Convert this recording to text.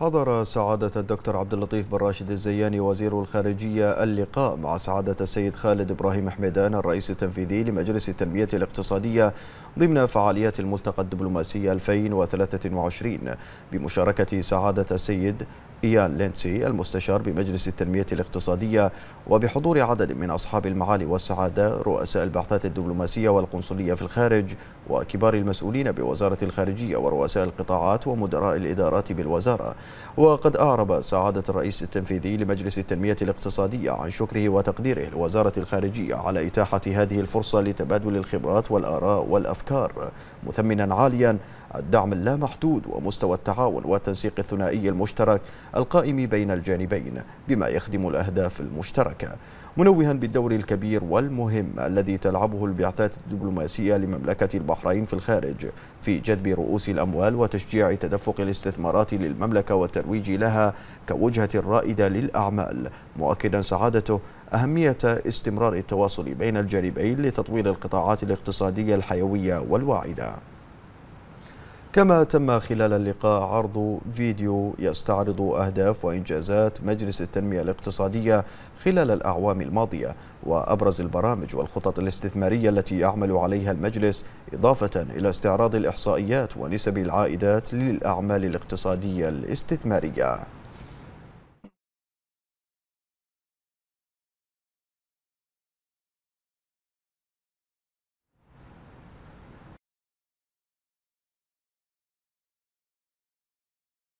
حضر سعادة الدكتور عبد اللطيف بن راشد الزياني وزير الخارجية اللقاء مع سعادة السيد خالد إبراهيم حميدان الرئيس التنفيذي لمجلس التنمية الاقتصادية ضمن فعاليات الملتقى الدبلوماسي 2023 بمشاركة سعادة السيد إيان لينسي المستشار بمجلس التنمية الاقتصادية وبحضور عدد من أصحاب المعالي والسعادة رؤساء البعثات الدبلوماسية والقنصلية في الخارج وكبار المسؤولين بوزارة الخارجية ورؤساء القطاعات ومدراء الإدارات بالوزارة وقد أعرب سعادة الرئيس التنفيذي لمجلس التنمية الاقتصادية عن شكره وتقديره لوزارة الخارجية على إتاحة هذه الفرصة لتبادل الخبرات والآراء والأفكار مثمنا عاليا الدعم اللامحدود ومستوى التعاون والتنسيق الثنائي المشترك القائم بين الجانبين بما يخدم الأهداف المشتركة منوها بالدور الكبير والمهم الذي تلعبه البعثات الدبلوماسية لمملكة البحرين في الخارج في جذب رؤوس الأموال وتشجيع تدفق الاستثمارات للمملكة والترويج لها كوجهة رائدة للأعمال مؤكدا سعادته أهمية استمرار التواصل بين الجانبين لتطوير القطاعات الاقتصادية الحيوية والواعدة كما تم خلال اللقاء عرض فيديو يستعرض أهداف وإنجازات مجلس التنمية الاقتصادية خلال الأعوام الماضية وأبرز البرامج والخطط الاستثمارية التي يعمل عليها المجلس إضافة إلى استعراض الإحصائيات ونسب العائدات للأعمال الاقتصادية الاستثمارية